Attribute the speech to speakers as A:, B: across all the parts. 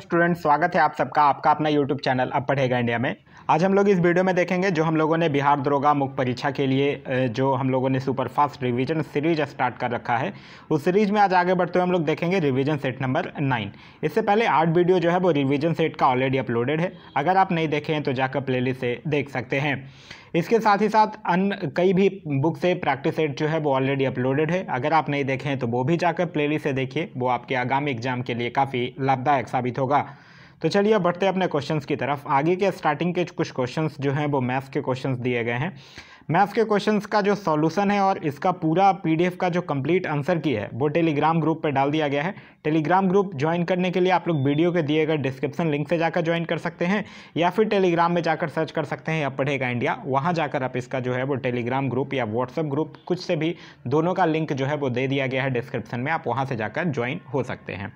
A: student स्वागत है आप सबका आपका अपना यूट्यूब चैनल अब पढ़ेगा इंडिया में आज हम लोग इस वीडियो में देखेंगे जो हम लोगों ने बिहार दरोगा मुख्य परीक्षा के लिए जो हम लोगों ने super fast revision series start कर रखा है उस सीरीज में आज आगे बढ़ते हुए हम लोग देखेंगे रिवीजन सेट नंबर नाइन इससे पहले आठ वीडियो जो है वो रिवीजन सेट का ऑलरेडी अपलोडेड है अगर आप नहीं देखें तो जाकर प्ले से देख सकते हैं इसके साथ ही साथ अन्य कई भी बुक से प्रैक्टिस सेट जो है वो ऑलरेडी अपलोडेड है अगर आप नहीं देखे हैं तो वो भी जाकर प्ले से देखिए वो आपके आगामी एग्जाम के लिए काफ़ी लाभदायक साबित होगा तो चलिए बढ़ते हैं अपने क्वेश्चंस की तरफ आगे के स्टार्टिंग के कुछ क्वेश्चंस जो हैं वो मैथ्स के क्वेश्चंस दिए गए हैं मैथ्स के क्वेश्चंस का जो सॉल्यूशन है और इसका पूरा पीडीएफ का जो कंप्लीट आंसर की है वो टेलीग्राम ग्रुप पर डाल दिया गया है टेलीग्राम ग्रुप ज्वाइन करने के लिए आप लोग वीडियो के दिए गए डिस्क्रिप्शन लिंक से जाकर ज्वाइन कर सकते हैं या फिर टेलीग्राम में जाकर सर्च कर सकते हैं या पढ़ेगा इंडिया वहाँ जाकर आप इसका जो है वो टेलीग्राम ग्रुप या व्हाट्सअप ग्रुप कुछ से भी दोनों का लिंक जो है वो दे दिया गया है डिस्क्रिप्शन में आप वहाँ से जाकर ज्वाइन हो सकते हैं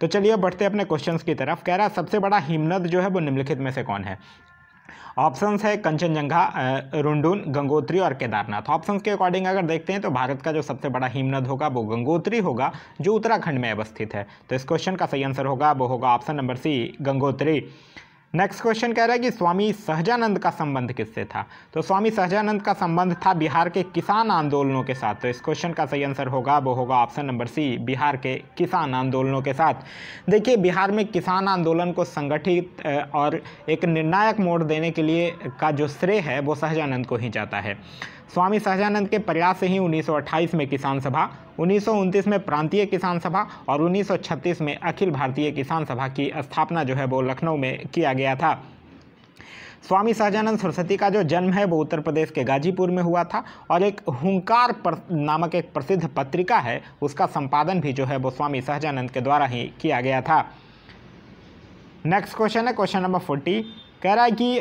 A: तो चलिए बढ़ते अपने क्वेश्चंस की तरफ कह रहा है सबसे बड़ा हिमनद जो है वो निम्नलिखित में से कौन है ऑप्शन है कंचनजंघा रुंडून गंगोत्री और केदारनाथ ऑप्शन के अकॉर्डिंग अगर देखते हैं तो भारत का जो सबसे बड़ा हिमनद होगा वो गंगोत्री होगा जो उत्तराखंड में अवस्थित है तो इस क्वेश्चन का सही आंसर होगा वो होगा option number C Gangotri next question कह रहा है कि स्वामी सहजानंद का संबंध किससे था तो स्वामी सहजानंद का संबंध था बिहार के किसान आंदोलनों के साथ तो इस क्वेश्चन का सही आंसर होगा वो होगा ऑप्शन नंबर सी बिहार के किसान आंदोलनों के साथ देखिए बिहार में किसान आंदोलन को संगठित और एक निर्णायक मोड़ देने के लिए का जो श्रेय है वो सहजानंद को ही जाता है स्वामी सहजानंद के प्रयास से ही 1928 में किसान सभा उन्नीस में प्रांतीय किसान सभा और 1936 में अखिल भारतीय किसान सभा की स्थापना जो है वो लखनऊ में किया गया था स्वामी सहजानंद सरस्वती का जो जन्म है वो उत्तर प्रदेश के गाजीपुर में हुआ था और एक हुंकार पर, नामक एक प्रसिद्ध पत्रिका है उसका संपादन भी जो है वो स्वामी सहजानंद के द्वारा ही किया गया था नेक्स्ट क्वेश्चन है क्वेश्चन नंबर फोर्टी कह रहा है कि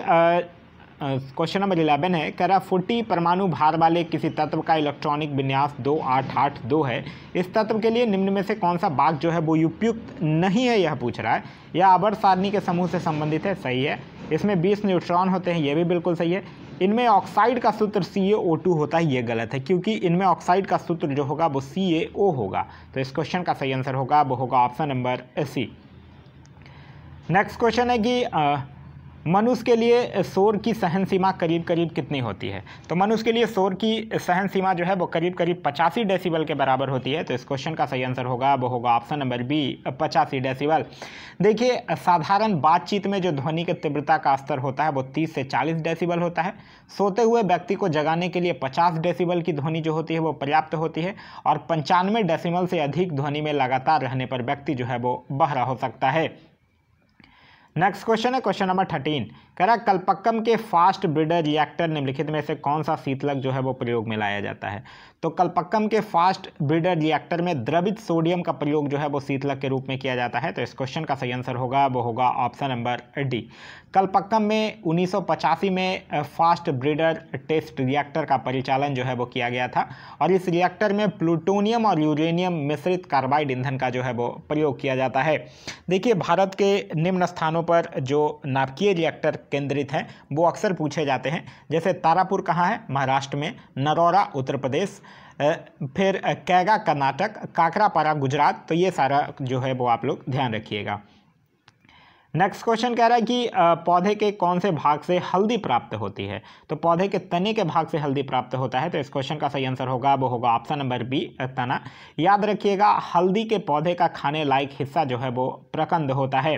A: क्वेश्चन नंबर इलेवन है कह रहा फोर्टी परमाणु भार वाले किसी तत्व का इलेक्ट्रॉनिक विन्यास दो आठ आठ दो है इस तत्व के लिए निम्न में से कौन सा भाग जो है वो उपयुक्त नहीं है यह पूछ रहा है यह आवर्त सारणी के समूह से संबंधित है सही है इसमें बीस न्यूट्रॉन होते हैं यह भी बिल्कुल सही है इनमें ऑक्साइड का सूत्र सी होता है ये गलत है क्योंकि इनमें ऑक्साइड का सूत्र जो होगा वो सी होगा तो इस क्वेश्चन का सही आंसर होगा वो होगा option number C next question है कि मनुष्य के लिए शोर की सहन सीमा करीब करीब कितनी होती है तो मनुष्य के लिए शोर की सहन सीमा जो है वो करीब करीब पचासी डेसिबल के बराबर होती है तो इस क्वेश्चन का सही आंसर होगा वो होगा ऑप्शन नंबर बी पचासी डेसिबल देखिए साधारण बातचीत में जो ध्वनि के तीव्रता का स्तर होता है वो तीस से चालीस डेसीबल होता है सोते हुए व्यक्ति को जगाने के लिए पचास डेसीबल की ध्वनि जो होती है वो पर्याप्त होती है और पंचानवे डेसीबल से अधिक ध्वनि में लगातार रहने पर व्यक्ति जो है वो बहरा हो सकता है नेक्स्ट क्वेश्चन है क्वेश्चन नंबर थर्टीन कह रहा कल्पक्कम के फास्ट ब्रिडर रिएक्टर निम्नलिखित में से कौन सा शीतलक जो है वो प्रयोग में लाया जाता है तो कल्पक्कम के फास्ट ब्रिडर रिएक्टर में द्रवित सोडियम का प्रयोग जो है वो शीतलक के रूप में किया जाता है तो इस क्वेश्चन का सही आंसर होगा वो होगा ऑप्शन नंबर डी कल्पक्कम में उन्नीस में फास्ट ब्रिडर टेस्ट रिएक्टर का परिचालन जो है वो किया गया था और इस रिएक्टर में प्लूटोनियम और यूरेनियम मिश्रित कार्बाइड ईंधन का जो है वो प्रयोग किया जाता है देखिए भारत के निम्न स्थानों पर जो नाभिकीय रिएक्टर केंद्रित हैं वो अक्सर पूछे जाते हैं जैसे तारापुर कहाँ है महाराष्ट्र में नरौरा उत्तर प्रदेश फिर कैगा कर्नाटक काकरापारा गुजरात तो ये सारा जो है वो आप लोग ध्यान रखिएगा नेक्स्ट क्वेश्चन कह रहा है कि पौधे के कौन से भाग से हल्दी प्राप्त होती है तो पौधे के तने के भाग से हल्दी प्राप्त होता है तो इस क्वेश्चन का सही आंसर होगा वो होगा ऑप्शन नंबर बी तना याद रखिएगा हल्दी के पौधे का खाने लायक हिस्सा जो है वो प्रकंद होता है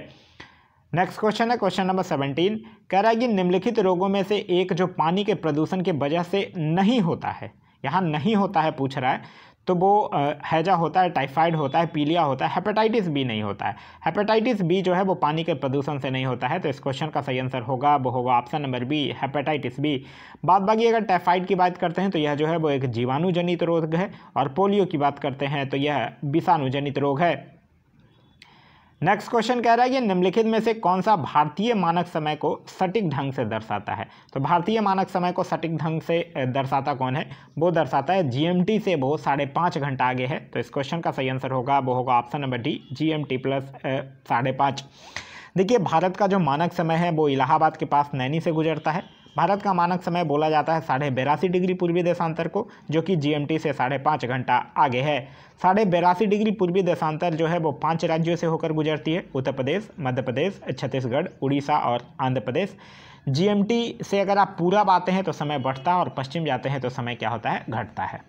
A: नेक्स्ट क्वेश्चन है क्वेश्चन नंबर सेवनटीन कह रहा है कि निम्नलिखित रोगों में से एक जो पानी के प्रदूषण के वजह से नहीं होता है यहाँ नहीं होता है पूछ रहा है तो वो हैजा होता है टाइफाइड होता है पीलिया होता है हेपेटाइटिस बी नहीं होता है हेपेटाइटिस बी जो है वो पानी के प्रदूषण से नहीं होता है तो इस क्वेश्चन का सही आंसर होगा वो होगा option number B hepatitis B बाद बाकी अगर टाइफाइड की बात करते हैं तो यह जो है वो एक जीवाणुजनित रोग है और पोलियो की बात करते हैं तो यह विषाणुजनित रोग है नेक्स्ट क्वेश्चन कह रहा है कि निम्नलिखित में से कौन सा भारतीय मानक समय को सटीक ढंग से दर्शाता है तो भारतीय मानक समय को सटीक ढंग से दर्शाता कौन है वो दर्शाता है जी से वो साढ़े पाँच घंटा आगे है तो इस क्वेश्चन का सही आंसर होगा वो होगा option number D T plus साढ़े पाँच देखिए भारत का जो मानक समय है वो इलाहाबाद के पास नैनी से गुजरता है भारत का मानक समय बोला जाता है साढ़े बेरासी डिग्री पूर्वी देशांतर को जो कि जी से साढ़े पाँच घंटा आगे है साढ़े बेरासी डिग्री पूर्वी देशांतर जो है वो पाँच राज्यों से होकर गुजरती है उत्तर प्रदेश मध्य प्रदेश छत्तीसगढ़ उड़ीसा और आंध्र प्रदेश जी से अगर आप पूरा आते हैं तो समय बढ़ता है और पश्चिम जाते हैं तो समय क्या होता है घटता है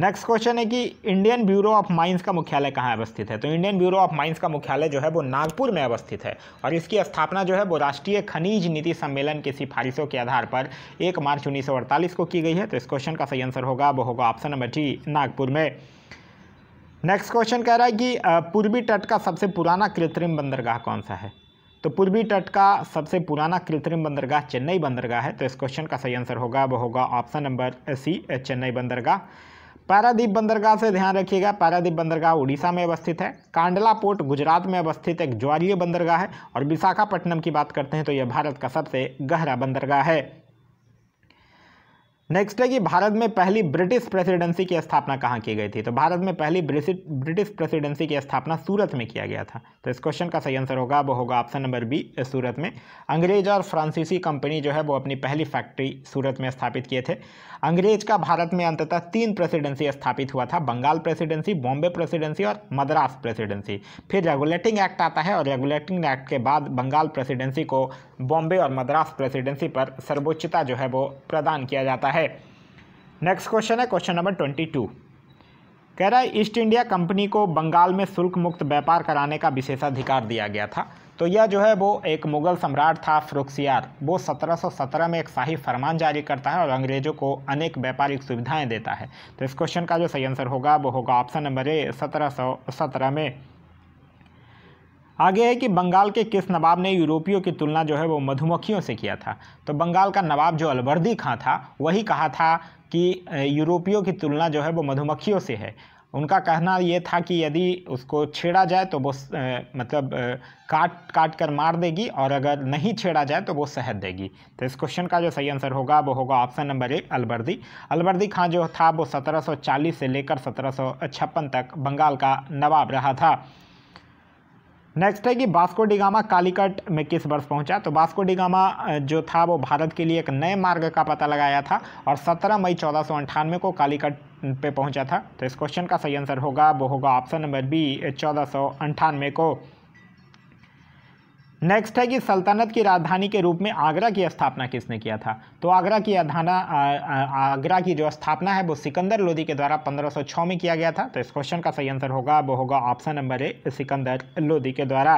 A: नेक्स्ट क्वेश्चन है कि इंडियन ब्यूरो ऑफ माइंस का मुख्यालय कहाँ अवस्थित है तो इंडियन ब्यूरो ऑफ माइंस का मुख्यालय जो है वो नागपुर में अवस्थित है और इसकी स्थापना जो है वो राष्ट्रीय खनिज नीति सम्मेलन की सिफारिशों के आधार पर एक मार्च उन्नीस को की गई है तो इस क्वेश्चन का सही आंसर होगा वो होगा ऑप्शन नंबर डी नागपुर में नेक्स्ट क्वेश्चन कह रहा है कि पूर्वी तट का सबसे पुराना कृत्रिम बंदरगाह कौन सा है तो पूर्वी तट का सबसे पुराना कृत्रिम बंदरगाह चेन्नई बंदरगाह है तो इस क्वेश्चन का सही आंसर होगा वो होगा ऑप्शन नंबर सी चेन्नई बंदरगाह पारादीप बंदरगाह से ध्यान रखिएगा पारादीप बंदरगाह उड़ीसा में अवस्थित है कांडला पोर्ट गुजरात में अवस्थित एक ज्वारीय बंदरगाह है और विशाखापट्टनम की बात करते हैं तो यह भारत का सबसे गहरा बंदरगाह है नेक्स्ट है कि भारत में पहली ब्रिटिश प्रेसिडेंसी की स्थापना कहाँ की गई थी तो भारत में पहली ब्रिटिश प्रेसिडेंसी की स्थापना सूरत में किया गया था तो इस क्वेश्चन का सही आंसर होगा वो होगा ऑप्शन नंबर बी सूरत में अंग्रेज और फ्रांसीसी कंपनी जो है वो अपनी पहली फैक्ट्री सूरत में स्थापित किए थे अंग्रेज का भारत में अंततः तीन प्रेसिडेंसी स्थापित हुआ था बंगाल प्रेसिडेंसी बॉम्बे प्रेसिडेंसी और मद्रास प्रेसिडेंसी फिर रेगुलेटिंग एक्ट आता है और रेगुलेटिंग एक्ट के बाद बंगाल प्रेसिडेंसी को बॉम्बे और मद्रास प्रेसिडेंसी पर सर्वोच्चता जो है वो प्रदान किया जाता है नेक्स्ट क्वेश्चन है क्वेश्चन नंबर ट्वेंटी टू कह रहा है ईस्ट इंडिया कंपनी को बंगाल में शुल्क मुक्त व्यापार कराने का विशेषाधिकार दिया गया था तो यह जो है वो एक मुग़ल सम्राट था फ़रुखसियार वो 1717 में एक शाही फरमान जारी करता है और अंग्रेज़ों को अनेक व्यापारिक सुविधाएं देता है तो इस क्वेश्चन का जो सही आंसर होगा वो होगा ऑप्शन नंबर ए सत्रह में आगे है कि बंगाल के किस नवाब ने यूरोपियों की तुलना जो है वो मधुमक्खियों से किया था तो बंगाल का नवाब जो अलवर्दी खां था वही कहा था कि यूरोपियों की तुलना जो है वो मधुमक्खियों से है उनका कहना ये था कि यदि उसको छेड़ा जाए तो वो मतलब काट काट कर मार देगी और अगर नहीं छेड़ा जाए तो वो शहद देगी तो इस क्वेश्चन का जो सही आंसर होगा वो होगा ऑप्शन नंबर एक अलबर्दी अलबर्दी खां जो था वो 1740 से लेकर सत्रह तक बंगाल का नवाब रहा था नेक्स्ट है कि बास्को डिगामा कालीकट में किस वर्ष पहुंचा तो बास्को डिगामा जो था वो भारत के लिए एक नए मार्ग का पता लगाया था और 17 मई चौदह को कालीकट पे पहुंचा था तो इस क्वेश्चन का सही आंसर होगा वो होगा ऑप्शन नंबर बी चौदह को नेक्स्ट है कि सल्तनत की राजधानी के रूप में आगरा की स्थापना किसने किया था तो आगरा की अधाना आगरा की जो स्थापना है वो सिकंदर लोदी के द्वारा 1506 में किया गया था तो इस क्वेश्चन का सही आंसर होगा वो होगा option number A Sikandar Lodi के द्वारा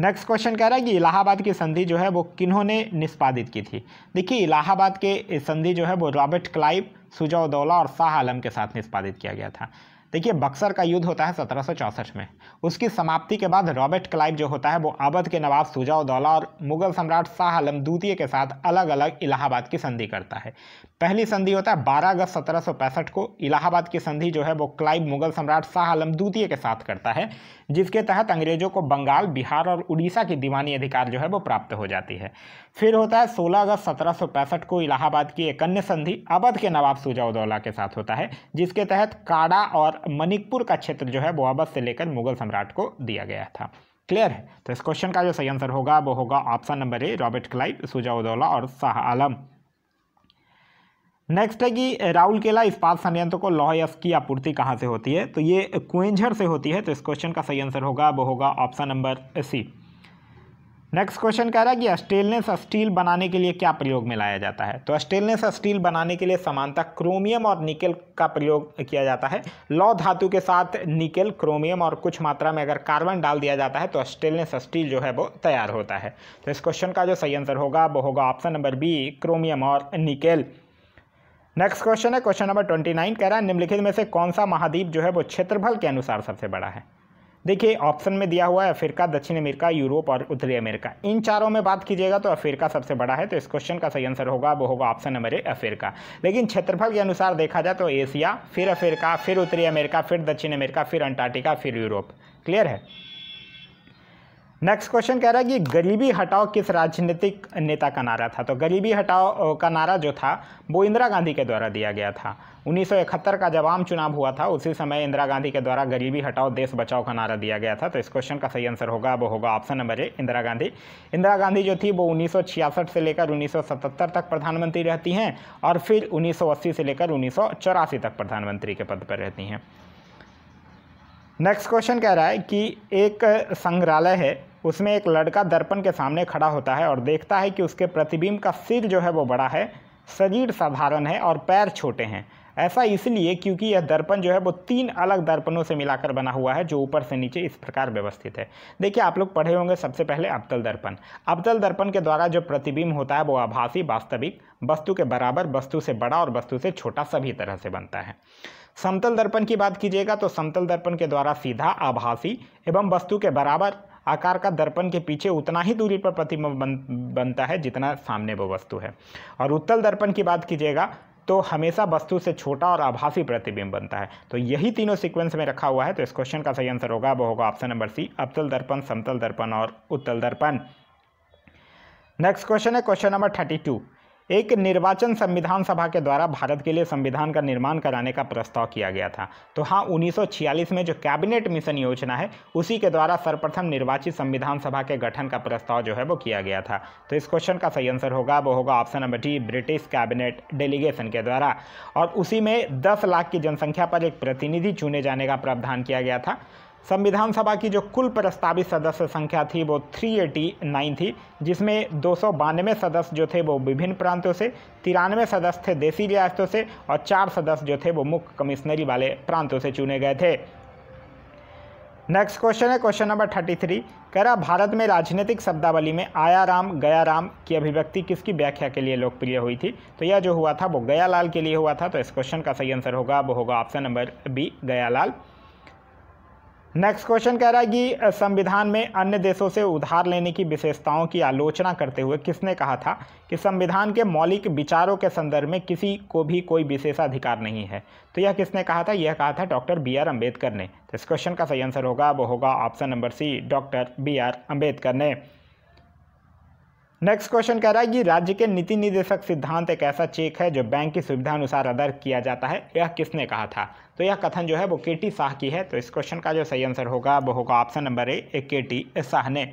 A: नेक्स्ट क्वेश्चन कह रहा है कि इलाहाबाद की संधि जो है वो किन्होंने ने निष्पादित की थी देखिए इलाहाबाद के संधि जो है वो रॉबर्ट क्लाइव सुजाउदौला और शाह आलम के साथ निष्पादित किया गया था देखिए बक्सर का युद्ध होता है सत्रह में उसकी समाप्ति के बाद रॉबर्ट क्लाइव जो होता है वो अवध के नवाब सुजाउदौला और मुगल सम्राट शाह आलम द्वितीय के साथ अलग अलग इलाहाबाद की संधि करता है पहली संधि होता है 12 अगस्त सत्रह को इलाहाबाद की संधि जो है वो क्लाइव मुगल सम्राट शाह आलम द्वितीय के साथ करता है जिसके तहत अंग्रेजों को बंगाल बिहार और उड़ीसा की दीवानी अधिकार जो है वो प्राप्त हो जाती है फिर होता है सोलह अगस्त सत्रह को इलाहाबाद की एक अन्य संधि अवध के नवाब सुजाउदौला के साथ होता है जिसके तहत काड़ा और मणिकपुर का क्षेत्र जो है वो अवध से लेकर मुगल सम्राट को दिया गया था क्लियर है तो इस क्वेश्चन का जो सही आंसर होगा वो होगा option number A Robert Clive Shujauddaula और शाह आलम नेक्स्ट है कि राहुल केला इस्पात संयंत्र को लौह यश की आपूर्ति कहाँ से होती है तो ये क्वेंझर से होती है तो इस क्वेश्चन का सही आंसर होगा वो होगा option number C next question कह रहा है कि स्टेनलेस स्टील बनाने के लिए क्या प्रयोग में लाया जाता है तो स्टेनलेस स्टील बनाने के लिए समानता क्रोमियम और निकेल का प्रयोग किया जाता है लौ धातु के साथ निकेल क्रोमियम और कुछ मात्रा में अगर कार्बन डाल दिया जाता है तो स्टेनलेस स्टील जो है वो तैयार होता है तो इस क्वेश्चन का जो सही आंसर होगा वो होगा ऑप्शन नंबर बी क्रोमियम और निकेल नेक्स्ट क्वेश्चन है क्वेश्चन नंबर ट्वेंटी नाइन कह रहा है निम्नलिखित में से कौन सा महाद्वीप जो है वो क्षेत्रफल के अनुसार सबसे बड़ा है देखिए ऑप्शन में दिया हुआ है अफ्रीका दक्षिण अमेरिका यूरोप और उत्तरी अमेरिका इन चारों में बात कीजिएगा तो अफ्रीका सबसे बड़ा है तो इस क्वेश्चन का सही आंसर होगा वो होगा ऑप्शन नंबर ए अफ्रीका लेकिन क्षेत्रफल के अनुसार देखा जाए तो एशिया फिर अफ्रीका फिर उत्तरी अमेरिका फिर दक्षिण अमेरिका फिर अंटार्कटिका फिर यूरोप क्लियर है नेक्स्ट क्वेश्चन कह रहा है कि गरीबी हटाओ किस राजनीतिक नेता का नारा था तो गरीबी हटाओ का नारा जो था वो इंदिरा गांधी के द्वारा दिया गया था 1971 का जब आम चुनाव हुआ था उसी समय इंदिरा गांधी के द्वारा गरीबी हटाओ देश बचाओ का नारा दिया गया था तो इस क्वेश्चन का सही आंसर होगा वो होगा option number A Indira Gandhi Indira Gandhi जो थी वो उन्नीस से लेकर उन्नीस तक प्रधानमंत्री रहती हैं और फिर उन्नीस से लेकर उन्नीस तक प्रधानमंत्री के पद पर रहती हैं नेक्स्ट क्वेश्चन कह रहा है कि एक संग्रहालय है उसमें एक लड़का दर्पण के सामने खड़ा होता है और देखता है कि उसके प्रतिबिंब का सिर जो है वो बड़ा है शरीर साधारण है और पैर छोटे हैं ऐसा इसलिए क्योंकि यह दर्पण जो है वो तीन अलग दर्पणों से मिलाकर बना हुआ है जो ऊपर से नीचे इस प्रकार व्यवस्थित है देखिए आप लोग पढ़े होंगे सबसे पहले अबतल दर्पण अबतल दर्पण के द्वारा जो प्रतिबिंब होता है वो आभासी वास्तविक वस्तु के बराबर वस्तु से बड़ा और वस्तु से छोटा सभी तरह से बनता है समतल दर्पण की बात कीजिएगा तो समतल दर्पण के द्वारा सीधा आभासी एवं वस्तु के बराबर आकार का दर्पण के पीछे उतना ही दूरी पर प्रतिबिंब बन, बनता है जितना सामने वो वस्तु है और उत्तल दर्पण की बात कीजिएगा तो हमेशा वस्तु से छोटा और आभासी प्रतिबिंब बनता है तो यही तीनों सीक्वेंस में रखा हुआ है तो इस क्वेश्चन का सही आंसर होगा वो होगा ऑप्शन नंबर सी अवतल दर्पण समतल दर्पण और उत्तल दर्पण नेक्स्ट क्वेश्चन है क्वेश्चन नंबर थर्टी टू एक निर्वाचन संविधान सभा के द्वारा भारत के लिए संविधान का निर्माण कराने का प्रस्ताव किया गया था तो हाँ 1946 में जो कैबिनेट मिशन योजना है उसी के द्वारा सर्वप्रथम निर्वाचित संविधान सभा के गठन का प्रस्ताव जो है वो किया गया था तो इस क्वेश्चन का सही आंसर होगा वो होगा option number D British cabinet delegation के द्वारा और उसी में दस लाख की जनसंख्या पर एक प्रतिनिधि चुने जाने का प्रावधान किया गया था संविधान सभा की जो कुल प्रस्तावित सदस्य संख्या थी वो 389 थी जिसमें दो सदस्य जो थे वो विभिन्न प्रांतों से तिरानवे सदस्य थे देसी रियासतों से और चार सदस्य जो थे वो मुख्य कमिश्नरी वाले प्रांतों से चुने गए थे नेक्स्ट क्वेश्चन है क्वेश्चन नंबर थर्टी थ्री कह रहा भारत में राजनीतिक शब्दावली में आया राम गया राम की अभिव्यक्ति किसकी व्याख्या के लिए लोकप्रिय हुई थी तो यह जो हुआ था वो गया लाल के लिए हुआ था तो इस क्वेश्चन का सही आंसर होगा वो होगा ऑप्शन नंबर बी गया लाल नेक्स्ट क्वेश्चन कह रहा है कि संविधान में अन्य देशों से उधार लेने की विशेषताओं की आलोचना करते हुए किसने कहा था कि संविधान के मौलिक विचारों के संदर्भ में किसी को भी कोई विशेषाधिकार नहीं है तो यह किसने कहा था यह कहा था डॉक्टर बी आर अम्बेडकर ने तो इस क्वेश्चन का सही आंसर होगा वो होगा option number C doctor B R Ambedkar ने नेक्स्ट क्वेश्चन कह रहा है कि राज्य के नीति निदेशक सिद्धांत एक ऐसा चेक है जो बैंक की सुविधा अनुसार अदर किया जाता है यह किसने कहा था तो यह कथन जो है वो के टी शाह की है तो इस क्वेश्चन का जो सही आंसर होगा वो होगा ऑप्शन नंबर ए के टी शाह ने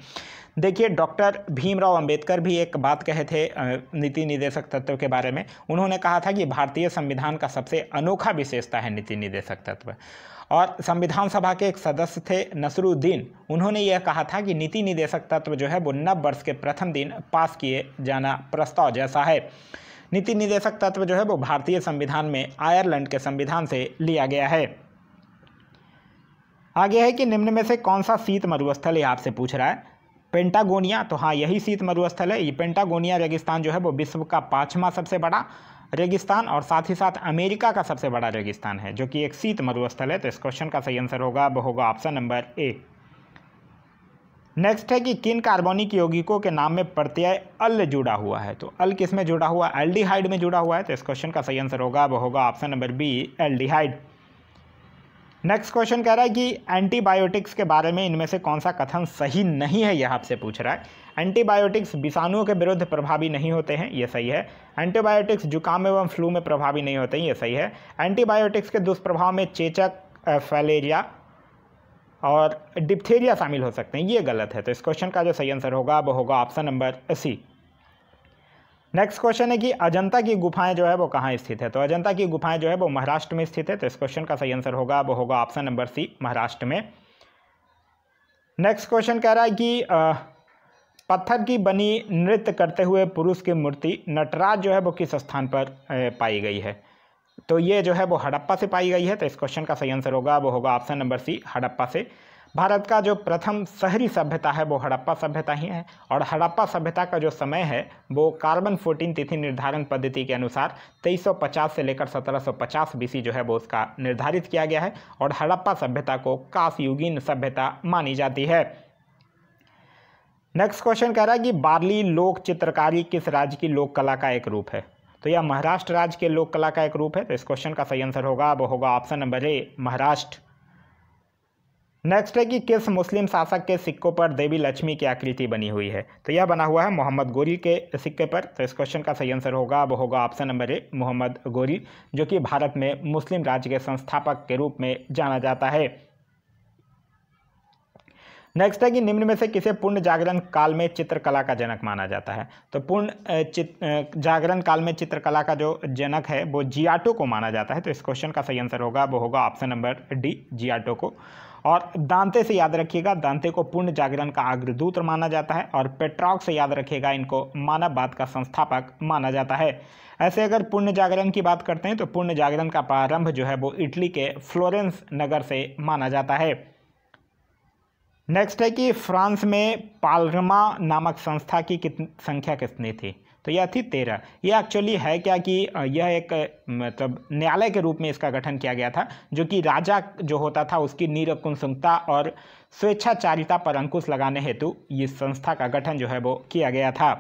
A: देखिए डॉक्टर भीमराव अंबेडकर भी एक बात कहे थे नीति निदेशक तत्व के बारे में उन्होंने कहा था कि भारतीय संविधान का सबसे अनोखा विशेषता है नीति निदेशक तत्व और संविधान सभा के एक सदस्य थे नसरुद्दीन उन्होंने यह कहा था कि नीति निदेशक तत्व जो है वो नव वर्ष के प्रथम दिन पास किए जाना प्रस्ताव जैसा है नीति निदेशक तत्व जो है वो भारतीय संविधान में आयरलैंड के संविधान से लिया गया है आगे है कि निम्न में से कौन सा शीत मरुस्थल यह आपसे पूछ रहा है पेंटागोनिया तो हाँ यही शीत मरुस्थल है ये पेंटागोनिया रेगिस्तान जो है वो विश्व का पाँचवा सबसे बड़ा रेगिस्तान और साथ ही साथ अमेरिका का सबसे बड़ा रेगिस्तान है जो कि एक शीत मरुस्थल है तो इस क्वेश्चन का सही आंसर होगा वो होगा ऑप्शन नंबर ए नेक्स्ट है कि किन कार्बोनिक यौगिकों के नाम में प्रत्यय अल जुड़ा हुआ है तो अल किस में जुड़ा हुआ एल्डिहाइड में जुड़ा हुआ है तो इस क्वेश्चन का सही आंसर होगा वो होगा option number B aldehyde next question कह रहा है कि एंटीबायोटिक्स के बारे में इनमें से कौन सा कथन सही नहीं है यह आपसे पूछ रहा है एंटीबायोटिक्स विषाणुओं के विरुद्ध प्रभावी नहीं होते हैं ये सही है एंटीबायोटिक्स जुकाम एवं फ्लू में प्रभावी नहीं होते हैं ये सही है एंटीबायोटिक्स के दुष्प्रभाव में चेचक फैलेरिया और डिप्थेरिया शामिल हो सकते हैं ये गलत है तो इस क्वेश्चन का जो सही आंसर होगा वो होगा option number C next question है कि अजंता की गुफाएं जो है वो कहाँ स्थित है तो अजंता की गुफाएं जो है वो महाराष्ट्र में स्थित है तो इस क्वेश्चन का सही आंसर होगा वो होगा ऑप्शन नंबर सी महाराष्ट्र में नेक्स्ट क्वेश्चन कह रहा है कि पत्थर की बनी नृत्य करते हुए पुरुष की मूर्ति नटराज जो है वो किस स्थान पर पाई गई है तो ये जो है वो हड़प्पा से पाई गई है तो इस क्वेश्चन का सही आंसर होगा वो होगा ऑप्शन नंबर सी हड़प्पा से भारत का जो प्रथम शहरी सभ्यता है वो हड़प्पा सभ्यता ही है और हड़प्पा सभ्यता का जो समय है वो कार्बन फोर्टीन तिथि निर्धारण पद्धति के अनुसार 2350 से लेकर 1750 बीसी जो है वो उसका निर्धारित किया गया है और हड़प्पा सभ्यता को काफयुगीन सभ्यता मानी जाती है नेक्स्ट क्वेश्चन कह रहा है कि बार्ली लोक चित्रकारी किस राज्य की लोक कला का एक रूप है तो यह महाराष्ट्र राज्य के लोक कला का एक रूप है तो इस क्वेश्चन का सही आंसर होगा वो होगा option number A Maharashtra next है कि किस मुस्लिम शासक के सिक्कों पर देवी लक्ष्मी की आकृति बनी हुई है तो यह बना हुआ है मोहम्मद गोरी के सिक्के पर तो इस क्वेश्चन का सही आंसर होगा अब होगा ऑप्शन नंबर ए मोहम्मद गोरी जो कि भारत में मुस्लिम राज्य के संस्थापक के रूप में जाना जाता है नेक्स्ट है कि निम्न में से किसे पूर्ण जागरण काल में चित्रकला का जनक माना जाता है तो पूर्ण जागरण काल में चित्रकला का जो जनक है वो जियाटो को माना जाता है तो इस क्वेश्चन का सही आंसर होगा वो होगा ऑप्शन नंबर डी जियाटो को और दांते से याद रखिएगा दांते को पूर्ण जागरण का अग्रदूत माना जाता है और पेट्रॉक से याद रखिएगा इनको मानववाद का संस्थापक माना जाता है ऐसे अगर पूर्ण जागरण की बात करते हैं तो पूर्ण जागरण का प्रारंभ जो है वो इटली के फ्लोरेंस नगर से माना जाता है नेक्स्ट है कि फ्रांस में पालरमा नामक संस्था की कितनी संख्या कितनी थी तो यह थी तेरह यह एक्चुअली है क्या कि यह एक मतलब न्यायालय के रूप में इसका गठन किया गया था जो कि राजा जो होता था उसकी निरकुंसुकता और स्वेच्छाचारिता पर अंकुश लगाने हेतु इस संस्था का गठन जो है वो किया गया था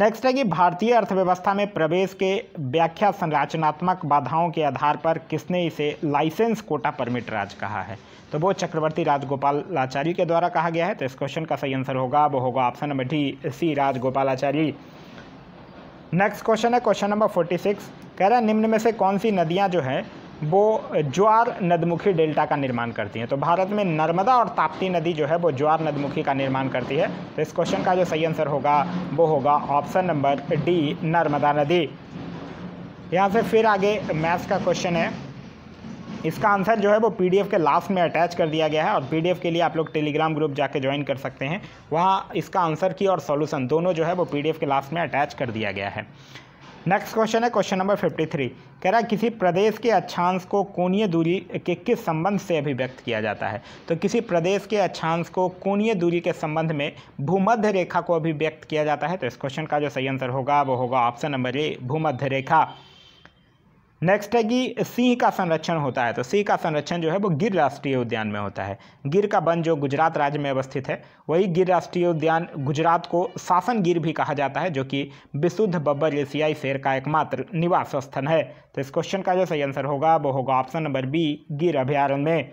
A: नेक्स्ट है कि भारतीय अर्थव्यवस्था में प्रवेश के व्याख्या संरचनात्मक बाधाओं के आधार पर किसने इसे लाइसेंस कोटा परमिट राज कहा है तो वो चक्रवर्ती राजगोपाल आचार्य के द्वारा कहा गया है तो इस क्वेश्चन का सही आंसर होगा वो होगा option number D C Rajagopal Acharya next question है क्वेश्चन नंबर फोर्टी सिक्स कह रहा है निम्न में से कौन सी नदियाँ जो है वो ज्वार नदमुखी डेल्टा का निर्माण करती हैं तो भारत में नर्मदा और ताप्ती नदी जो है वो ज्वार नदमुखी का निर्माण करती है तो इस क्वेश्चन का जो सही आंसर होगा वो होगा ऑप्शन नंबर डी नर्मदा नदी यहाँ से फिर आगे मैथ्स का क्वेश्चन है इसका आंसर जो है वो पी के लास्ट में अटैच कर दिया गया है और पी के लिए आप लोग टेलीग्राम ग्रुप जाके ज्वाइन कर सकते हैं वहाँ इसका आंसर की और सॉल्यूशन दोनों जो है वो पी के लास्ट में अटैच कर दिया गया है नेक्स्ट क्वेश्चन है क्वेश्चन नंबर 53 कह रहा है किसी प्रदेश के अच्छांश को कोणीय दूरी के किस संबंध से अभिव्यक्त किया जाता है तो किसी प्रदेश के अच्छांश को कोणीय दूरी के संबंध में भूमध्य रेखा को अभिव्यक्त किया जाता है तो इस क्वेश्चन का जो सही आंसर होगा वो होगा ऑप्शन नंबर ए भूमध्य रेखा नेक्स्ट है कि सिंह का संरक्षण होता है तो सिंह का संरक्षण जो है वो गिर राष्ट्रीय उद्यान में होता है गिर का वन जो गुजरात राज्य में अवस्थित है वही गिर राष्ट्रीय उद्यान गुजरात को शासन गिर भी कहा जाता है जो कि विशुद्ध बब्बर एशियाई शेर का एकमात्र निवास स्थान है तो इस क्वेश्चन का जो सही आंसर होगा वो होगा ऑप्शन नंबर बी गिर अभ्यारण्य में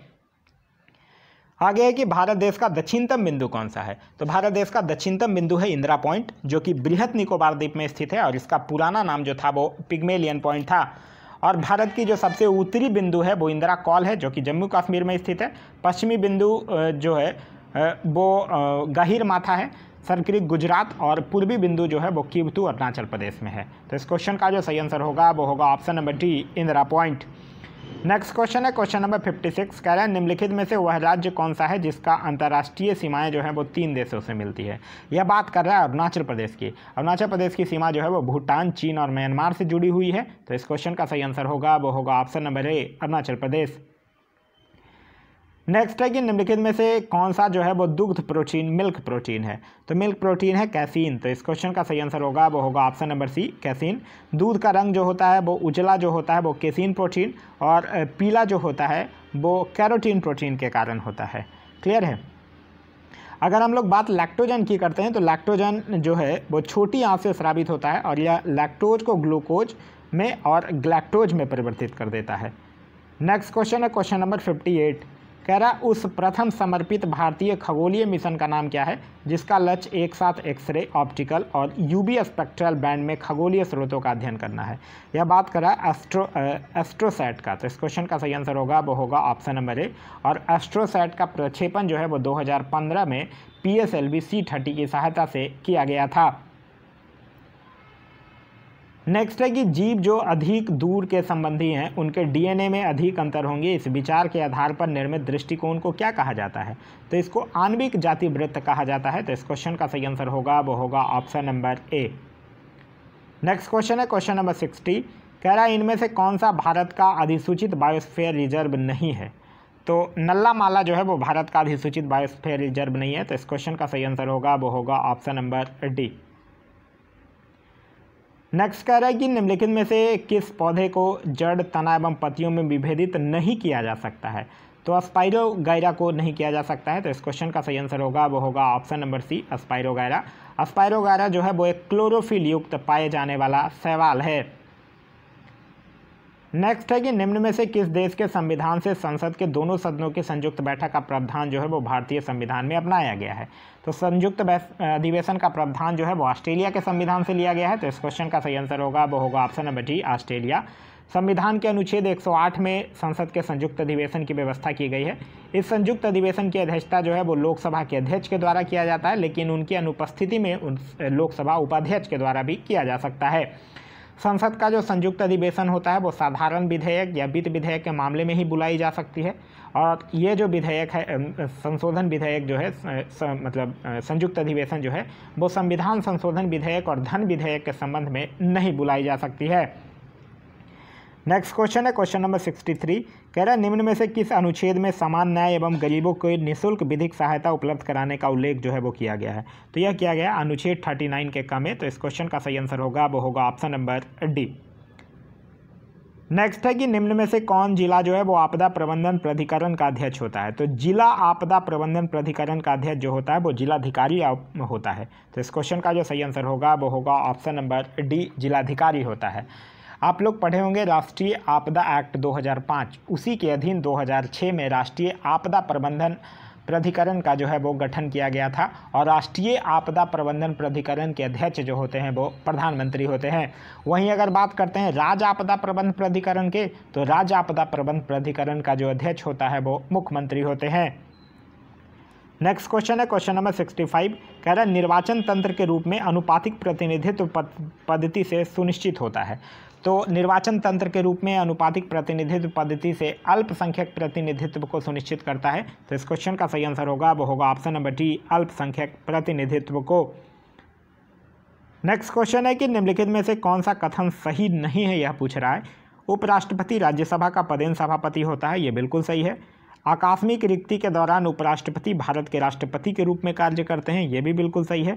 A: आगे है कि भारत देश का दक्षिणतम बिंदु कौन सा है तो भारत देश का दक्षिणतम बिंदु है इंदिरा पॉइंट जो कि बृहत निकोबार द्वीप में स्थित है और इसका पुराना नाम जो था वो पिग्मेलियन पॉइंट था और भारत की जो सबसे उत्तरी बिंदु है वो इंदिरा कॉल है जो कि जम्मू कश्मीर में स्थित है पश्चिमी बिंदु जो है वो गहिर माथा है सरकृत गुजरात और पूर्वी बिंदु जो है वो कीवतू अरुणाचल प्रदेश में है तो इस क्वेश्चन का जो सही आंसर होगा वो होगा option number D Indira point next question है क्वेश्चन नंबर फिफ्टी सिक्स कह रहे हैं निम्नलिखित में से वह राज्य कौन सा है जिसका अंतर्राष्ट्रीय सीमाएं जो है वो तीन देशों से मिलती है यह बात कर रहा है अरुणाचल प्रदेश की अरुणाचल प्रदेश की सीमा जो है वो भूटान चीन और म्यांमार से जुड़ी हुई है तो इस क्वेश्चन का सही आंसर होगा वो होगा option number A Arunachal Pradesh next है कि निम्नलिखित में से कौन सा जो है वो दुग्ध प्रोटीन मिल्क प्रोटीन है तो मिल्क प्रोटीन है कैसीन तो इस क्वेश्चन का सही आंसर होगा वो होगा ऑप्शन नंबर सी कैसीन दूध का रंग जो होता है वो उजला जो होता है वो कैसीन प्रोटीन और पीला जो होता है वो कैरोटीन प्रोटीन के कारण होता है क्लियर है अगर हम लोग बात लैक्टोजन की करते हैं तो लैक्टोजन जो है वो छोटी आँख से स्रावित होता है और यह लैक्टोज को ग्लूकोज में और ग्लैक्टोज में परिवर्तित कर देता है नेक्स्ट क्वेश्चन है क्वेश्चन नंबर फिफ्टी एट कह रहा उस प्रथम समर्पित भारतीय खगोलीय मिशन का नाम क्या है जिसका लक्ष्य एक साथ एक्सरे ऑप्टिकल और यूबी स्पेक्ट्रल बैंड में खगोलीय स्रोतों का अध्ययन करना है यह बात कर रहा एस्ट्रो एस्ट्रोसैट का तो इस क्वेश्चन का सही आंसर होगा वो होगा ऑप्शन नंबर ए और एस्ट्रोसैट का प्रक्षेपण जो है वो दो में P S L C thirty की सहायता से किया गया था नेक्स्ट है कि जीव जो अधिक दूर के संबंधी हैं उनके डीएनए में अधिक अंतर होंगे इस विचार के आधार पर निर्मित दृष्टिकोण को क्या कहा जाता है तो इसको आणविक जाति वृत्त कहा जाता है तो इस क्वेश्चन का सही आंसर होगा वो होगा option number A next question है क्वेश्चन नंबर सिक्सटी कह रहा है इनमें से कौन सा भारत का अधिसूचित बायोस्फेयर रिजर्व नहीं है तो नल्ला माला जो है वो भारत का अधिसूचित बायोस्फेयर रिजर्व नहीं है तो इस क्वेश्चन का सही आंसर होगा वो होगा ऑप्शन नंबर डी नेक्स्ट कह रहा है कि निम्नलिखित में से किस पौधे को जड़ तना एवं पतियों में विभेदित नहीं किया जा सकता है तो स्पाइरो गायरा को नहीं किया जा सकता है तो इस क्वेश्चन का सही आंसर होगा वो होगा option number C spirogyra spirogyra जो है वो एक क्लोरोफिल युक्त पाए जाने वाला सवाल है नेक्स्ट है कि निम्न में से किस देश के संविधान से संसद के दोनों सदनों की संयुक्त बैठक का प्रावधान जो है वो भारतीय संविधान में अपनाया गया है तो संयुक्त अधिवेशन का प्रावधान जो है वो ऑस्ट्रेलिया के संविधान से लिया गया है तो इस क्वेश्चन का सही आंसर होगा वो होगा ऑप्शन नंबर डी ऑस्ट्रेलिया संविधान के अनुच्छेद 108 में संसद के संयुक्त अधिवेशन की व्यवस्था की गई है इस संयुक्त अधिवेशन की अध्यक्षता जो है वो लोकसभा के अध्यक्ष के द्वारा किया जाता है लेकिन उनकी अनुपस्थिति में उन लोकसभा उपाध्यक्ष के द्वारा भी किया जा सकता है संसद का जो संयुक्त अधिवेशन होता है वो साधारण विधेयक या वित्त विधेयक के मामले में ही बुलाई जा सकती है और ये जो विधेयक है संशोधन विधेयक जो है स, मतलब संयुक्त अधिवेशन जो है वो संविधान संशोधन विधेयक और धन विधेयक के संबंध में नहीं बुलाई जा सकती है नेक्स्ट क्वेश्चन है क्वेश्चन नंबर सिक्सटी थ्री कह रहा है निम्न में से किस अनुच्छेद में समान न्याय एवं गरीबों को निःशुल्क विधिक सहायता उपलब्ध कराने का उल्लेख जो है वो किया गया है तो यह किया गया अनुच्छेद थर्टी नाइन के कम है तो इस क्वेश्चन का सही आंसर होगा वो होगा ऑप्शन नंबर डी नेक्स्ट है कि निम्न में से कौन जिला जो है वो आपदा प्रबंधन प्राधिकरण का अध्यक्ष होता है तो जिला आपदा प्रबंधन प्राधिकरण का अध्यक्ष जो होता है वो जिलाधिकारी होता है तो इस क्वेश्चन का जो सही आंसर होगा वो होगा ऑप्शन नंबर डी जिलाधिकारी होता है आप लोग पढ़े होंगे राष्ट्रीय आपदा एक्ट 2005 उसी के अधीन 2006 में राष्ट्रीय आपदा प्रबंधन प्राधिकरण का जो है वो गठन किया गया था और राष्ट्रीय आपदा प्रबंधन प्राधिकरण के अध्यक्ष जो होते हैं वो प्रधानमंत्री होते हैं वहीं अगर बात करते हैं राज्य आपदा प्रबंध प्राधिकरण के तो राज्य आपदा प्रबंध प्राधिकरण का जो अध्यक्ष होता है वो मुख्यमंत्री होते हैं नेक्स्ट क्वेश्चन है क्वेश्चन नंबर सिक्सटी फाइव कह रहा है निर्वाचन तंत्र के रूप में अनुपातिक प्रतिनिधित्व पद्धति से सुनिश्चित होता है तो निर्वाचन तंत्र के रूप में अनुपातिक प्रतिनिधित्व पद्धति से अल्पसंख्यक प्रतिनिधित्व को सुनिश्चित करता है तो इस क्वेश्चन का सही आंसर होगा वो होगा ऑप्शन नंबर डी अल्पसंख्यक प्रतिनिधित्व को नेक्स्ट क्वेश्चन है कि निम्नलिखित में से कौन सा कथन सही नहीं है यह पूछ रहा है उपराष्ट्रपति राज्यसभा का पदेन सभापति होता है ये बिल्कुल सही है आकस्मिक रिक्ति के दौरान उपराष्ट्रपति भारत के राष्ट्रपति के रूप में कार्य करते हैं ये भी बिल्कुल सही है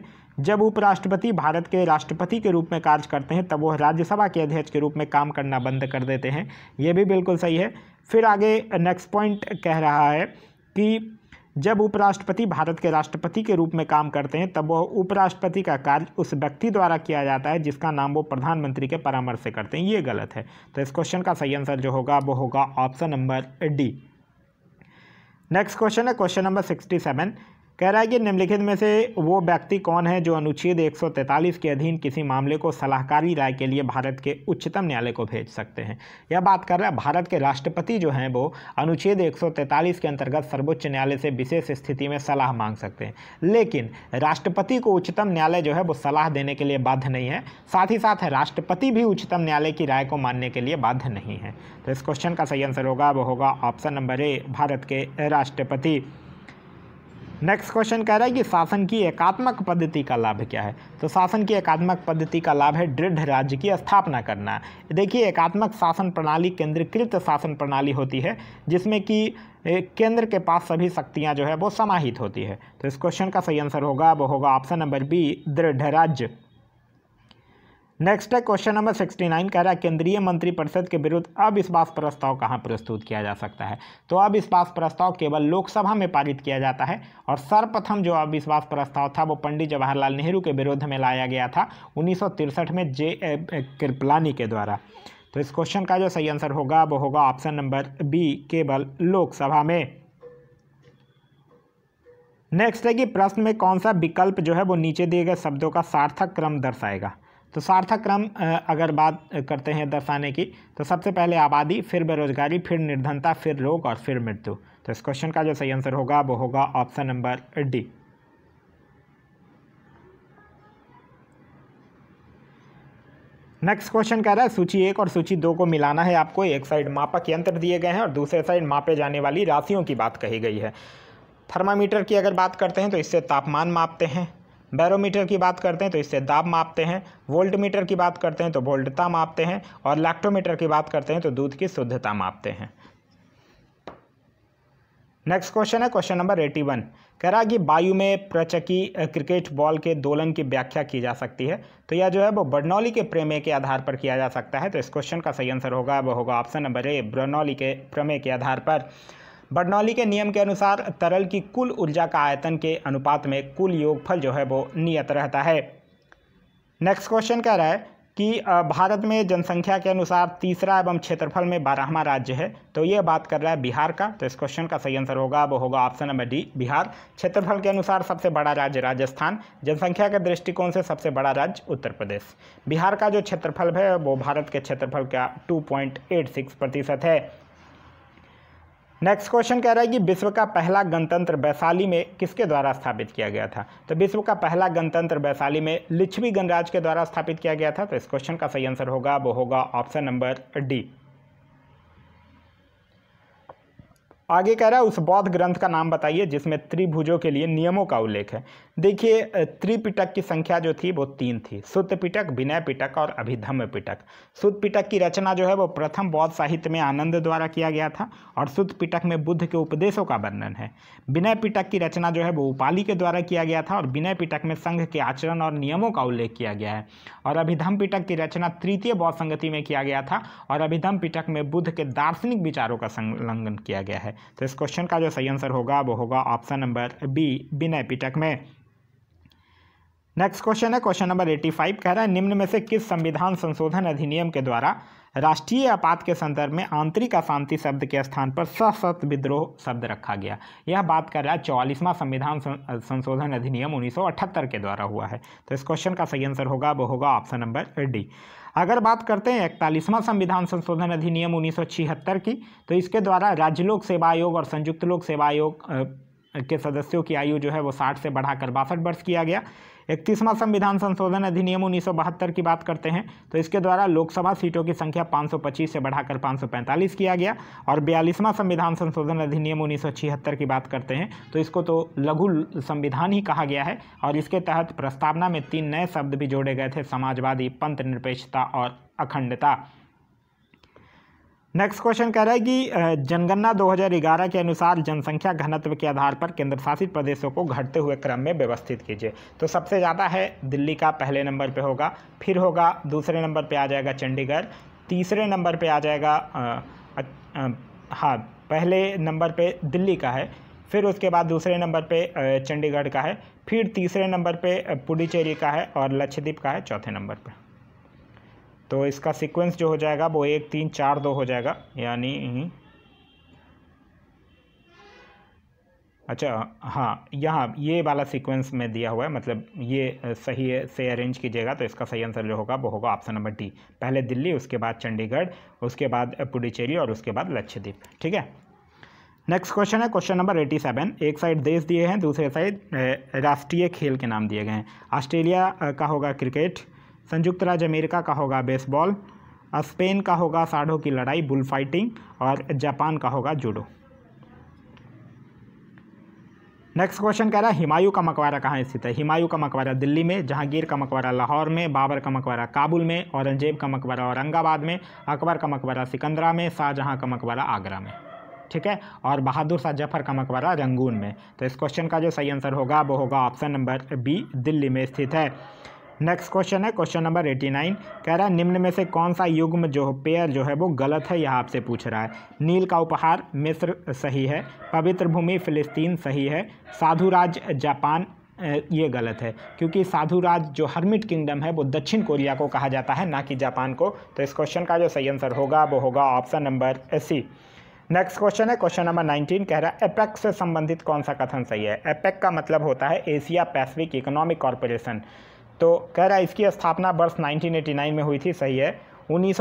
A: जब उपराष्ट्रपति भारत के राष्ट्रपति के रूप में कार्य करते हैं तब वह राज्यसभा के अध्यक्ष के रूप में काम करना बंद कर देते हैं ये भी बिल्कुल सही है फिर आगे नेक्स्ट पॉइंट कह रहा है कि जब उपराष्ट्रपति भारत के राष्ट्रपति के रूप में काम करते हैं तब वह उपराष्ट्रपति का कार्य उस व्यक्ति द्वारा किया जाता है जिसका नाम वो प्रधानमंत्री के परामर्श से करते हैं ये गलत है तो इस क्वेश्चन का सही आंसर जो होगा वो होगा option number D next question है क्वेश्चन नंबर सिक्सटी सेवन कह रहा है कि निम्नलिखित में से वो व्यक्ति कौन है जो अनुच्छेद 143 के अधीन किसी मामले को सलाहकारी राय के लिए भारत के उच्चतम न्यायालय को भेज सकते हैं यह बात कर रहा है भारत के राष्ट्रपति जो हैं वो अनुच्छेद 143 के अंतर्गत सर्वोच्च न्यायालय से विशेष स्थिति में सलाह मांग सकते हैं लेकिन राष्ट्रपति को उच्चतम न्यायालय जो है वो सलाह देने के लिए बाध्य नहीं है साथ ही साथ राष्ट्रपति भी उच्चतम न्यायालय की राय को मानने के लिए बाध्य नहीं है तो इस क्वेश्चन का सही आंसर होगा वो होगा ऑप्शन नंबर ए भारत के राष्ट्रपति नेक्स्ट क्वेश्चन कह रहा है कि शासन की एकात्मक पद्धति का लाभ क्या है तो शासन की एकात्मक पद्धति का लाभ है दृढ़ राज्य की स्थापना करना देखिए एकात्मक शासन प्रणाली केंद्रीकृत शासन प्रणाली होती है जिसमें कि केंद्र के पास सभी शक्तियां जो है वो समाहित होती है तो इस क्वेश्चन का सही आंसर होगा वो होगा ऑप्शन नंबर बी दृढ़ राज्य नेक्स्ट है क्वेश्चन नंबर सिक्सटी नाइन कह रहा है केंद्रीय मंत्री परिषद के विरुद्ध अविश्वास प्रस्ताव कहाँ प्रस्तुत किया जा सकता है तो अविश्वास प्रस्ताव केवल लोकसभा में पारित किया जाता है और सर्वप्रथम जो अविश्वास प्रस्ताव था वो पंडित जवाहरलाल नेहरू के विरुद्ध में लाया गया था उन्नीस में जे कृपलानी के द्वारा तो इस क्वेश्चन का जो सही आंसर होगा वो होगा ऑप्शन नंबर बी केवल लोकसभा में नेक्स्ट है कि प्रश्न में कौन सा विकल्प जो है वो नीचे दिए गए शब्दों का सार्थक क्रम दर्शाएगा तो सार्थक क्रम अगर बात करते हैं दर्शाने की तो सबसे पहले आबादी फिर बेरोजगारी फिर निर्धनता फिर रोग और फिर मृत्यु तो इस क्वेश्चन का जो सही आंसर होगा वो होगा option number D next question कह रहा है सूची एक और सूची दो को मिलाना है आपको एक साइड मापक यंत्र दिए गए हैं और दूसरे साइड मापे जाने वाली राशियों की बात कही गई है थर्मामीटर की अगर बात करते हैं तो इससे तापमान मापते हैं बैरोमीटर की बात करते हैं तो इससे दाब मापते हैं वोल्ट मीटर की बात करते हैं तो वोल्टता मापते हैं और लैक्टोमीटर की बात करते हैं तो दूध की शुद्धता मापते हैं नेक्स्ट क्वेश्चन है क्वेश्चन नंबर एटी वन कह रहा है कि वायु में प्रचकी क्रिकेट बॉल के दोलन की व्याख्या की जा सकती है तो यह जो है वो बर्नौली के प्रमेय के आधार पर किया जा सकता है तो इस क्वेश्चन का सही आंसर होगा वो होगा ऑप्शन नंबर ए बर्नौली के प्रमेय के आधार पर बर्नौली के नियम के अनुसार तरल की कुल ऊर्जा का आयतन के अनुपात में कुल योगफल जो है वो नियत रहता है नेक्स्ट क्वेश्चन कह रहा है कि भारत में जनसंख्या के अनुसार तीसरा एवं क्षेत्रफल में बारहवा राज्य है तो ये बात कर रहा है बिहार का तो इस क्वेश्चन का सही आंसर होगा वो होगा ऑप्शन नंबर डी बिहार क्षेत्रफल के अनुसार सबसे बड़ा राज्य राजस्थान जनसंख्या के दृष्टिकोण से सबसे बड़ा राज्य उत्तर प्रदेश बिहार का जो क्षेत्रफल है वो भारत के क्षेत्रफल का टू प्रतिशत है नेक्स्ट क्वेश्चन कह रहा है कि विश्व का पहला गणतंत्र वैशाली में किसके द्वारा स्थापित किया गया था तो विश्व का पहला गणतंत्र वैशाली में लिच्छवी गणराज के द्वारा स्थापित किया गया था तो इस क्वेश्चन का सही आंसर होगा वो होगा ऑप्शन नंबर डी आगे कह रहा है उस बौद्ध ग्रंथ का नाम बताइए जिसमें त्रिभुजों के लिए नियमों का उल्लेख है देखिए त्रिपिटक की संख्या जो थी वो तीन थी सुत पिटक विनय पिटक और अभिधम्य पिटक सुत पिटक की रचना जो है वो प्रथम बौद्ध साहित्य में आनंद द्वारा किया गया था और सुत पिटक में बुद्ध के उपदेशों का वर्णन है विनय पिटक की रचना जो है वो उपाली के द्वारा किया गया था और विनय पिटक में संघ के आचरण और नियमों का उल्लेख किया गया है और अभिधम पिटक की रचना तृतीय बौद्ध संगति में किया गया था और अभिधम पिटक में बुद्ध के दार्शनिक विचारों का संलग्न किया गया है तो इस क्वेश्चन का जो सही आंसर होगा वो होगा ऑप्शन नंबर बी बिना पिटक में नेक्स्ट क्वेश्चन है क्वेश्चन नंबर एटी फाइव कह रहा है निम्न में से किस संविधान संशोधन अधिनियम के द्वारा राष्ट्रीय आपात के संदर्भ में आंतरिक अशांति शब्द के स्थान पर सशस्त्र विद्रोह शब्द रखा गया यह बात कर रहा है चौवालीसवां संविधान संशोधन अधिनियम 1978 के द्वारा हुआ है तो इस क्वेश्चन का सही आंसर होगा वो होगा ऑप्शन नंबर डी अगर बात करते हैं इकतालीसवां संविधान संशोधन अधिनियम उन्नीस की तो इसके द्वारा राज्य लोक सेवा आयोग और संयुक्त लोक सेवा आयोग के सदस्यों की आयु जो है वो साठ से बढ़ाकर बासठ वर्ष किया गया इकतीसवां संविधान संशोधन अधिनियम उन्नीस की बात करते हैं तो इसके द्वारा लोकसभा सीटों की संख्या 525 से बढ़ाकर 545 किया गया और बयालीसवां संविधान संशोधन अधिनियम उन्नीस की बात करते हैं तो इसको तो लघु संविधान ही कहा गया है और इसके तहत प्रस्तावना में तीन नए शब्द भी जोड़े गए थे समाजवादी पंथ निरपेक्षता और अखंडता नेक्स्ट क्वेश्चन कह रहा है कि जनगणना 2011 के अनुसार जनसंख्या घनत्व के आधार पर केंद्र शासित प्रदेशों को घटते हुए क्रम में व्यवस्थित कीजिए तो सबसे ज़्यादा है दिल्ली का पहले नंबर पे होगा फिर होगा दूसरे नंबर पे आ जाएगा चंडीगढ़ तीसरे नंबर पे आ जाएगा हाँ पहले नंबर पे दिल्ली का है फिर उसके बाद दूसरे नंबर पर चंडीगढ़ का है फिर तीसरे नंबर पर पुडुचेरी का है और लक्षद्वीप का है चौथे नंबर पर तो इसका सीक्वेंस जो हो जाएगा वो एक तीन चार दो हो जाएगा यानी अच्छा हाँ यहाँ ये वाला सीक्वेंस में दिया हुआ है मतलब ये सही से अरेंज कीजिएगा तो इसका सही आंसर जो होगा वो होगा ऑप्शन नंबर डी पहले दिल्ली उसके बाद चंडीगढ़ उसके बाद पुडुचेरी और उसके बाद लक्षद्वीप ठीक है नेक्स्ट क्वेश्चन है क्वेश्चन नंबर एटी सेवन एक साइड देश दिए हैं दूसरे साइड राष्ट्रीय खेल के नाम दिए गए हैं ऑस्ट्रेलिया का होगा क्रिकेट संयुक्त राज्य अमेरिका का होगा बेसबॉल स्पेन का होगा साढ़ों की लड़ाई बुल फाइटिंग और जापान का होगा जूडो नेक्स्ट क्वेश्चन कह रहा है हिमायू का मकबरा कहाँ स्थित है हिमायू का मकबरा दिल्ली में जहांगीर का मकबरा लाहौर में बाबर का मकबरा काबुल में औरंगजेब का मकबरा औरंगाबाद में अकबर का मकबरा सिकंदरा में शाहजहाँ का मकबरा आगरा में ठीक है और बहादुर शाह जफर का मकबरा रंगून में तो इस क्वेश्चन का जो सही आंसर होगा वो होगा ऑप्शन नंबर बी दिल्ली में स्थित है नेक्स्ट क्वेश्चन है क्वेश्चन नंबर एटी नाइन कह रहा है निम्न में से कौन सा युग्म जो पेयर जो है वो गलत है यह आपसे पूछ रहा है नील का उपहार मिस्र सही है पवित्र भूमि फिलिस्तीन सही है साधु राज जापान ये गलत है क्योंकि साधु राज जो हर्मिट किंगडम है वो दक्षिण कोरिया को कहा जाता है ना कि जापान को तो इस क्वेश्चन का जो सही आंसर होगा वो होगा option number C next question है क्वेश्चन नंबर नाइनटीन कह रहा है एपेक्स से संबंधित कौन सा कथन सही है एपेक का मतलब होता है एशिया पैसिफिक इकोनॉमिक कॉरपोरेशन तो कह रहा है इसकी स्थापना वर्ष 1989 में हुई थी सही है उन्नीस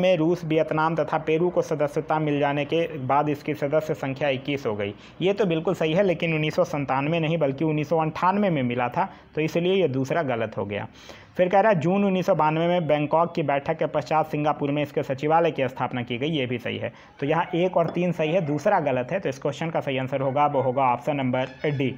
A: में रूस वियतनाम तथा पेरू को सदस्यता मिल जाने के बाद इसकी सदस्य संख्या 21 हो गई ये तो बिल्कुल सही है लेकिन उन्नीस में नहीं बल्कि उन्नीस में मिला था तो इसलिए ये दूसरा गलत हो गया फिर कह रहा है जून उन्नीस में बैंकॉक की बैठक के पश्चात सिंगापुर में इसके सचिवालय की स्थापना की गई ये भी सही है तो यहाँ एक और तीन सही है दूसरा गलत है तो इस क्वेश्चन का सही आंसर होगा वो होगा option number D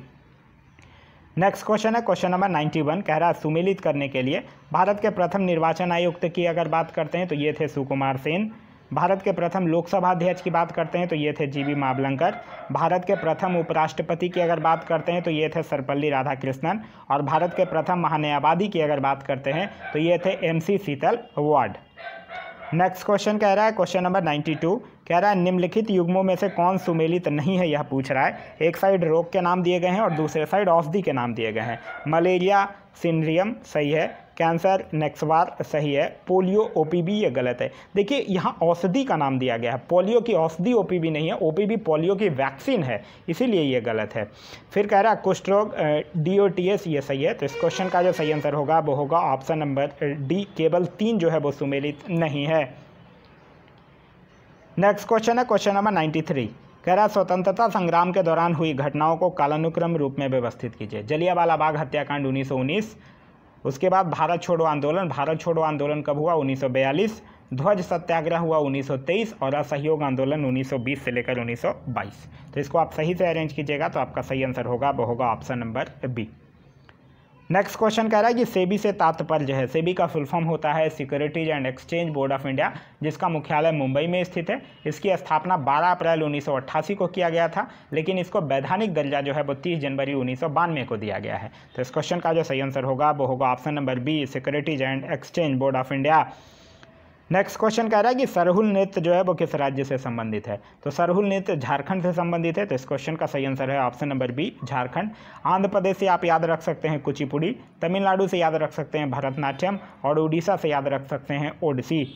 A: next question है क्वेश्चन नंबर नाइन्टी वन कह रहा है सुमिलित करने के लिए भारत के प्रथम निर्वाचन आयुक्त की अगर बात करते हैं तो ये थे सुकुमार सेन भारत के प्रथम लोकसभा अध्यक्ष की बात करते हैं तो ये थे जीबी मावलंकर भारत के प्रथम उपराष्ट्रपति की अगर बात करते हैं तो ये थे सर्वपल्ली राधाकृष्णन और भारत के प्रथम महान्यायवादी की अगर बात करते हैं तो ये थे सी शीतल वार्ड नेक्स्ट क्वेश्चन कह रहा है क्वेश्चन नंबर नाइन्टी टू कह रहा है निम्नलिखित युग्मों में से कौन सुमेलित नहीं है यह पूछ रहा है एक साइड रोग के नाम दिए गए हैं और दूसरे साइड औषधि के नाम दिए गए हैं मलेरिया सिंड्रियम सही है कैंसर नेक्सवार सही है पोलियो ओ ये गलत है देखिए यहाँ औषधि का नाम दिया गया है पोलियो की औषधि ओ नहीं है ओ पोलियो की वैक्सीन है इसीलिए ये गलत है फिर कह रहा कुष्ठरोग डी ओ टी एस ये सही है तो इस क्वेश्चन का जो सही आंसर होगा वो होगा ऑप्शन नंबर डी केवल तीन जो है वो सुमेलित नहीं है नेक्स्ट क्वेश्चन है क्वेश्चन नंबर नाइन्टी थ्री कह रहा स्वतंत्रता संग्राम के दौरान हुई घटनाओं को कालानुक्रम रूप में व्यवस्थित कीजिए जलियावाला बाग हत्याकांड उन्नीस उसके बाद भारत छोड़ो आंदोलन भारत छोड़ो आंदोलन कब हुआ 1942 ध्वज सत्याग्रह हुआ 1923 और असहयोग आंदोलन 1920 से लेकर 1922 तो इसको आप सही से अरेंज कीजिएगा तो आपका सही आंसर होगा वो होगा option number B next question कह रहा है कि सेबी से तात्पर्य है सेबी का फुल फॉर्म होता है securities and exchange board of India जिसका मुख्यालय मुंबई में स्थित है इसकी स्थापना 12 अप्रैल 1988 को किया गया था लेकिन इसको वैधानिक दर्जा जो है वो 30 जनवरी उन्नीस को दिया गया है तो इस क्वेश्चन का जो सही आंसर होगा वो होगा option number B securities and exchange board of India next question कह रहा है कि सरहुल नृत्य जो है वो किस राज्य से संबंधित है तो सरहुल नृत्य झारखंड से संबंधित है तो इस क्वेश्चन का सही आंसर है option number B Jharkhand Andhra Pradesh से आप याद रख सकते हैं कुचिपुड़ी तमिलनाडु से याद रख सकते हैं भरतनाट्यम और उड़ीसा से याद रख सकते हैं ओडिसी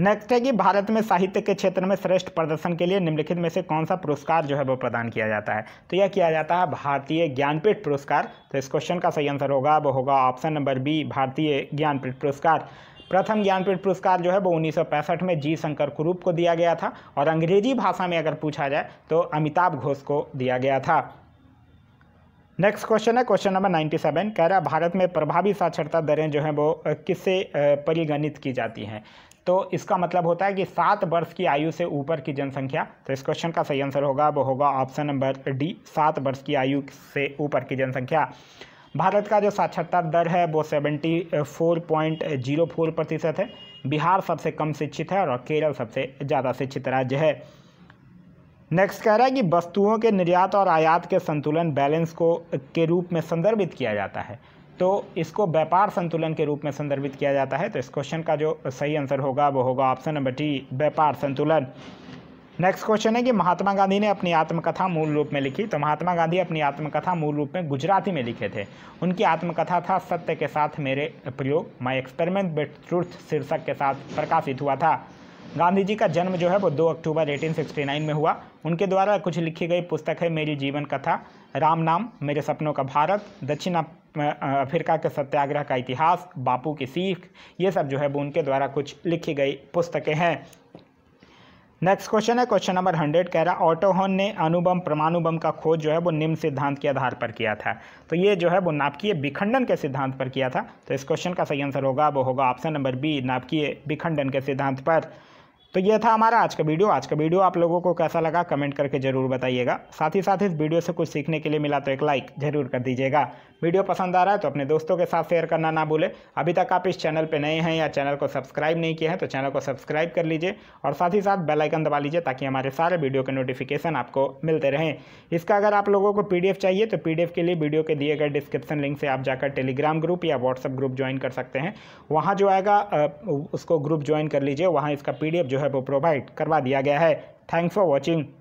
A: नेक्स्ट है कि भारत में साहित्य के क्षेत्र में श्रेष्ठ प्रदर्शन के लिए निम्नलिखित में से कौन सा पुरस्कार जो है वो प्रदान किया जाता है तो यह किया जाता है भारतीय ज्ञानपीठ पुरस्कार तो इस क्वेश्चन का सही आंसर होगा वो होगा ऑप्शन नंबर बी भारतीय ज्ञानपीठ पुरस्कार प्रथम ज्ञानपीठ पुरस्कार जो है वो उन्नीस में जी शंकर कुरूप को दिया गया था और अंग्रेजी भाषा में अगर पूछा जाए तो अमिताभ घोष को दिया गया था नेक्स्ट क्वेश्चन है क्वेश्चन नंबर 97 कह रहा है भारत में प्रभावी साक्षरता दरें जो हैं वो किससे परिगणित की जाती हैं तो इसका मतलब होता है कि सात वर्ष की आयु से ऊपर की जनसंख्या तो इस क्वेश्चन का सही आंसर होगा वो होगा ऑप्शन नंबर डी सात वर्ष की आयु से ऊपर की जनसंख्या भारत का जो साक्षरता दर है वो seventy four point zero four प्रतिशत है बिहार सबसे कम शिक्षित है और केरल सबसे ज़्यादा शिक्षित राज्य है नेक्स्ट कह रहा है कि वस्तुओं के निर्यात और आयात के संतुलन बैलेंस को के रूप में संदर्भित किया जाता है तो इसको व्यापार संतुलन के रूप में संदर्भित किया जाता है तो इस क्वेश्चन का जो सही आंसर होगा वो होगा ऑप्शन नंबर टी व्यापार संतुलन नेक्स्ट क्वेश्चन है कि महात्मा गांधी ने अपनी आत्मकथा मूल रूप में लिखी तो महात्मा गांधी अपनी आत्मकथा मूल रूप में गुजराती में लिखे थे उनकी आत्मकथा था सत्य के साथ मेरे प्रयोग माई एक्सपेरिमेंट बिट ट्रुथ शीर्षक के साथ प्रकाशित हुआ था गांधी जी का जन्म जो है वो 2 अक्टूबर 1869 में हुआ उनके द्वारा कुछ लिखी गई पुस्तक है मेरी जीवन कथा राम नाम मेरे सपनों का भारत दक्षिण अफ्रीका के सत्याग्रह का इतिहास बापू की सीख ये सब जो है वो उनके द्वारा कुछ लिखी गई पुस्तकें हैं नेक्स्ट क्वेश्चन है क्वेश्चन नंबर हंड्रेड कह रहा है ऑटोहॉन ने अनुबम परमाणुबम का खोज जो है वो निम्न सिद्धांत के आधार पर किया था तो ये जो है वो नापकीय विखंडन के सिद्धांत पर किया था तो इस क्वेश्चन का सही आंसर होगा वो होगा ऑप्शन नंबर बी नापकीय विखंडन के सिद्धांत पर तो ये था हमारा आज का वीडियो आज का वीडियो आप लोगों को कैसा लगा कमेंट करके जरूर बताइएगा साथ ही साथ इस वीडियो से कुछ सीखने के लिए मिला तो एक लाइक जरूर कर दीजिएगा वीडियो पसंद आ रहा है तो अपने दोस्तों के साथ शेयर करना ना भूलें अभी तक आप इस चैनल पर नए हैं या चैनल को सब्सक्राइब नहीं किया है तो चैनल को सब्सक्राइब कर लीजिए और साथ ही साथ बेलाइकन दबा लीजिए ताकि हमारे सारे वीडियो के नोटिफिकेशन आपको मिलते रहें इसका अगर आप लोगों को पी चाहिए तो पी के लिए वीडियो के दिए गए डिस्क्रिप्शन लिंक से आप जाकर टेलीग्राम ग्रुप या व्हाट्सअप ग्रुप ज्वाइन कर सकते हैं वहाँ जो आएगा उसको ग्रुप ज्वाइन कर लीजिए वहाँ इसका पी जो है वो प्रोवाइड करवा दिया गया है थैंक्स फॉर वॉचिंग